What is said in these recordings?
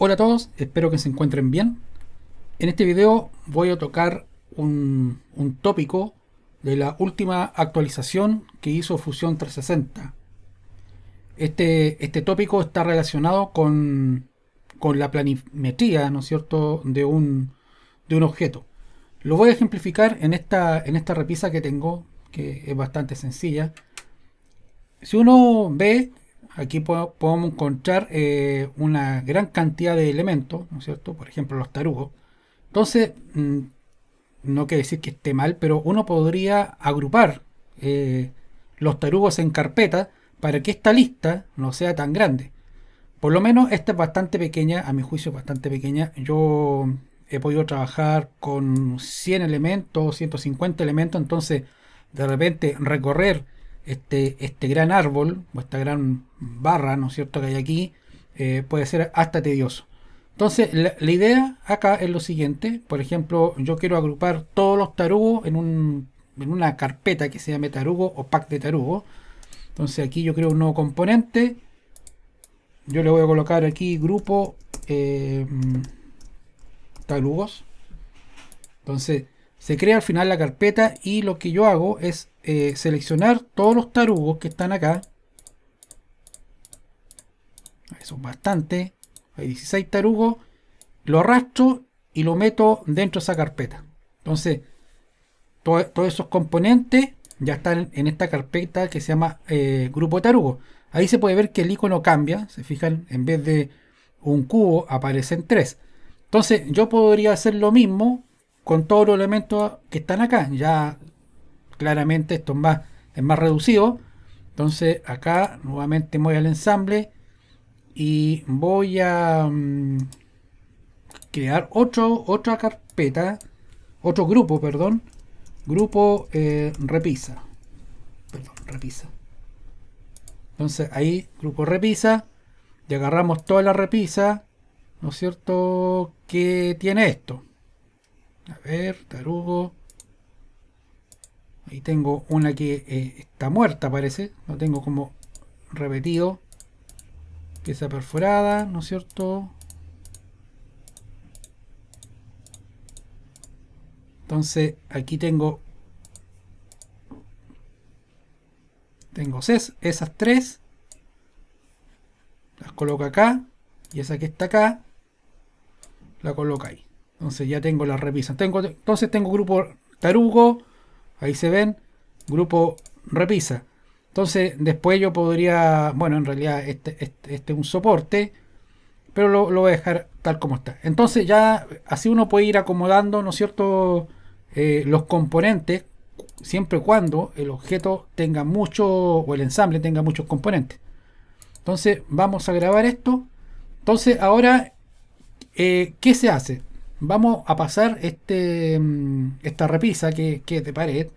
Hola a todos, espero que se encuentren bien. En este video voy a tocar un, tópico de la última actualización que hizo fusión 360. Este, este tópico está relacionado con, la planimetría, ¿no es cierto?, de un, de un objeto. Lo voy a ejemplificar en esta, en esta repisa que tengo, que es bastante sencilla. Si uno ve Aquí podemos encontrar eh, una gran cantidad de elementos, ¿no es cierto? Por ejemplo, los tarugos. Entonces, mm, no quiere decir que esté mal, pero uno podría agrupar eh, los tarugos en carpeta para que esta lista no sea tan grande. Por lo menos esta es bastante pequeña, a mi juicio bastante pequeña. Yo he podido trabajar con 100 elementos, 150 elementos, entonces de repente recorrer este, este gran árbol o esta gran barra, ¿no es cierto?, que hay aquí, eh, puede ser hasta tedioso. Entonces, la, idea acá es lo siguiente. Por ejemplo, yo quiero agrupar todos los tarugos en, un, en una carpeta que se llame tarugo o pack de tarugo. Entonces aquí yo creo un nuevo componente. Yo le voy a colocar aquí grupo eh, mm, tarugos. Entonces, se crea al final la carpeta y lo que yo hago es eh, seleccionar todos los tarugos que están acá. Son bastante. Hay 16 tarugos. Lo arrastro y lo meto dentro de esa carpeta. Entonces, todos esos componentes ya están en esta carpeta que se llama eh, grupo de tarugos. Ahí se puede ver que el icono cambia, se fijan, en vez de un cubo aparecen tres. Entonces yo podría hacer lo mismo con todos los elementos que están acá. Ya claramente esto es más, es más reducido. Entonces acá nuevamente voy al ensamble y voy a mm, crear otro, otra carpeta, otro grupo, perdón. Grupo eh, repisa. Perdón, repisa. Entonces ahí, grupo repisa. Y agarramos toda la repisa, ¿no es cierto? Que tiene esto. A ver, tarugo. Ahí tengo una que eh, está muerta, parece. no tengo como repetido. Que está perforada, ¿no es cierto? Entonces, aquí tengo... Tengo seis, esas tres. Las coloco acá. Y esa que está acá. La coloco ahí. Entonces ya tengo la repisa, Tengo, entonces tengo grupo tarugo, ahí se ven, grupo repisa. Entonces después yo podría, bueno, en realidad este, este, este es un soporte, pero lo, voy a dejar tal como está. Entonces ya así uno puede ir acomodando, ¿no es cierto?, eh, los componentes, siempre y cuando el objeto tenga mucho, o el ensamble tenga muchos componentes. Entonces vamos a grabar esto. Entonces ahora, eh, ¿qué se hace? vamos a pasar este, mm, esta repisa que, es de pared,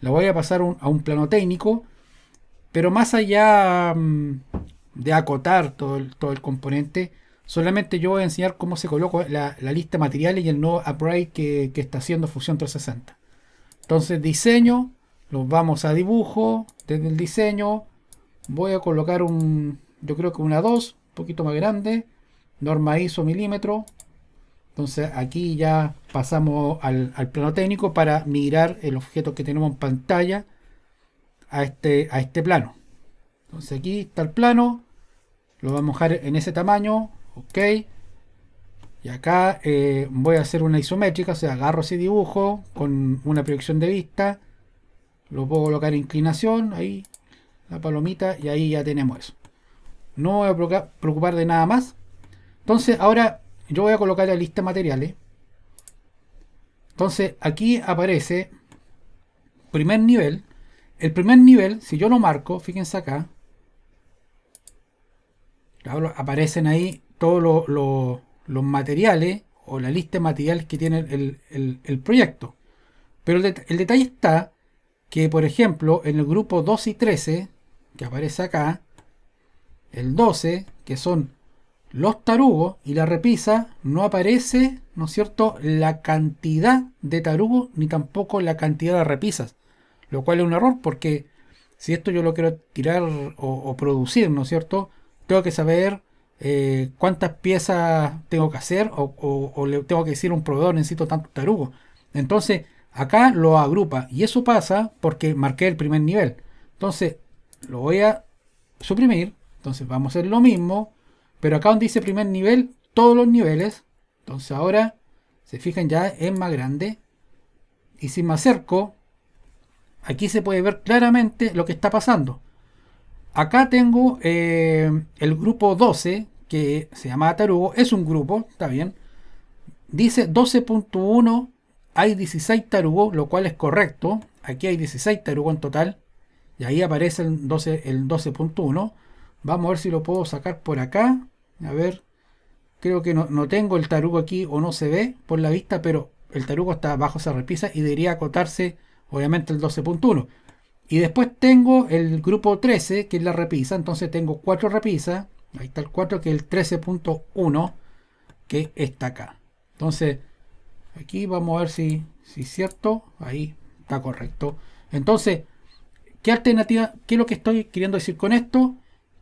la voy a pasar a un plano técnico, pero más allá mm, de acotar todo el, todo el componente, solamente yo voy a enseñar cómo se coloca la, lista de materiales y el nuevo upgrade que, que está haciendo Fusión 360. Entonces diseño, los vamos a dibujo, desde el diseño voy a colocar un, yo creo que una 2, un poquito más grande, norma ISO milímetro, entonces aquí ya pasamos al, plano técnico para mirar el objeto que tenemos en pantalla a este, a este plano. Entonces aquí está el plano, lo vamos a dejar en ese tamaño, ok. Y acá eh, voy a hacer una isométrica, o sea, agarro ese dibujo con una proyección de vista, lo puedo colocar en inclinación, ahí la palomita y ahí ya tenemos eso. No me voy a preocupar de nada más. Entonces ahora yo voy a colocar la lista de materiales. Entonces aquí aparece primer nivel. El primer nivel, si yo lo marco, fíjense acá, aparecen ahí todos los, materiales o la lista de materiales que tiene el, proyecto. Pero el, el, detalle está que, por ejemplo, en el grupo 2 y 13, que aparece acá, el 12, que son los tarugos y la repisa no aparece, ¿no es cierto?, la cantidad de tarugos ni tampoco la cantidad de repisas, lo cual es un error porque si esto yo lo quiero tirar o, producir, ¿no es cierto?, tengo que saber eh, cuántas piezas tengo que hacer o, o, o, le tengo que decir a un proveedor necesito tantos tarugos. Entonces, acá lo agrupa y eso pasa porque marqué el primer nivel. Entonces, lo voy a suprimir. Entonces, vamos a hacer lo mismo pero acá donde dice primer nivel, todos los niveles. Entonces ahora, se fijan ya, es más grande. Y si me acerco, aquí se puede ver claramente lo que está pasando. Acá tengo eh, el grupo 12, que se llama tarugo, Es un grupo, está bien. Dice 12.1, hay 16 tarugo, lo cual es correcto. Aquí hay 16 tarugo en total. Y ahí aparece el 12.1. El Vamos a ver si lo puedo sacar por acá. A ver, creo que no, tengo el tarugo aquí o no se ve por la vista, pero el tarugo está bajo esa repisa y debería acotarse obviamente el 12.1. Y después tengo el grupo 13, que es la repisa. Entonces tengo cuatro repisas. Ahí está el 4, que es el 13.1, que está acá. Entonces, aquí vamos a ver si, si es cierto. Ahí está correcto. Entonces, ¿qué alternativa? ¿Qué es lo que estoy queriendo decir con esto?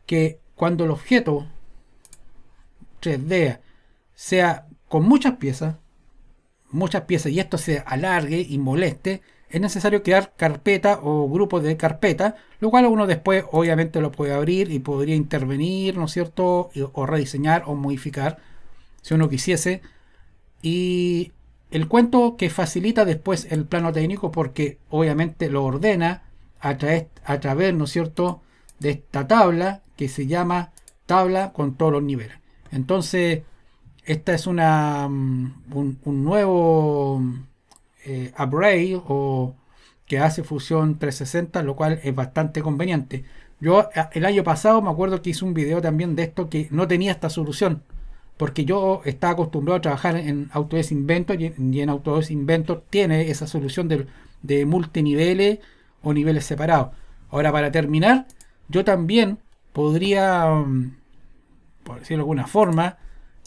que cuando el objeto 3D sea con muchas piezas, muchas piezas y esto se alargue y moleste, es necesario crear carpeta o grupo de carpeta, lo cual uno después obviamente lo puede abrir y podría intervenir, ¿no es cierto? O rediseñar o modificar si uno quisiese. Y el cuento que facilita después el plano técnico porque obviamente lo ordena a, a través, ¿no es cierto?, de esta tabla que se llama tabla con todos los niveles. Entonces, esta es una, mm, un, nuevo eh, upgrade o que hace Fusión 360, lo cual es bastante conveniente. Yo eh, el año pasado me acuerdo que hice un video también de esto que no tenía esta solución, porque yo estaba acostumbrado a trabajar en Autodesk Inventor y, en Autodesk Inventor tiene esa solución de, de multiniveles o niveles separados. Ahora para terminar, yo también podría, mm, por decirlo de alguna forma,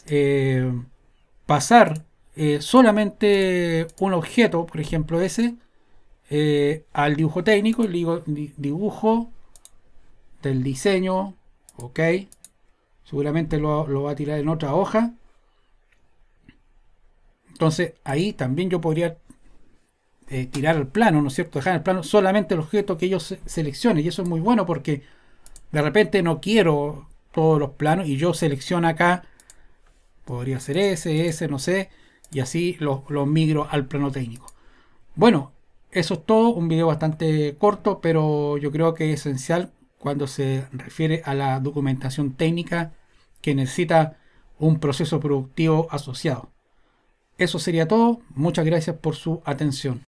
eh, pasar eh, solamente un objeto, por ejemplo ese, eh, al dibujo técnico, el dibujo del diseño, ok, seguramente lo, lo va a tirar en otra hoja. Entonces ahí también yo podría eh, tirar el plano, ¿no es cierto? Dejar el plano solamente el objeto que ellos seleccionen. Y eso es muy bueno porque de repente no quiero todos los planos y yo selecciono acá, podría ser ese, ese, no sé, y así lo migro al plano técnico. Bueno, eso es todo, un video bastante corto, pero yo creo que es esencial cuando se refiere a la documentación técnica que necesita un proceso productivo asociado. Eso sería todo, muchas gracias por su atención.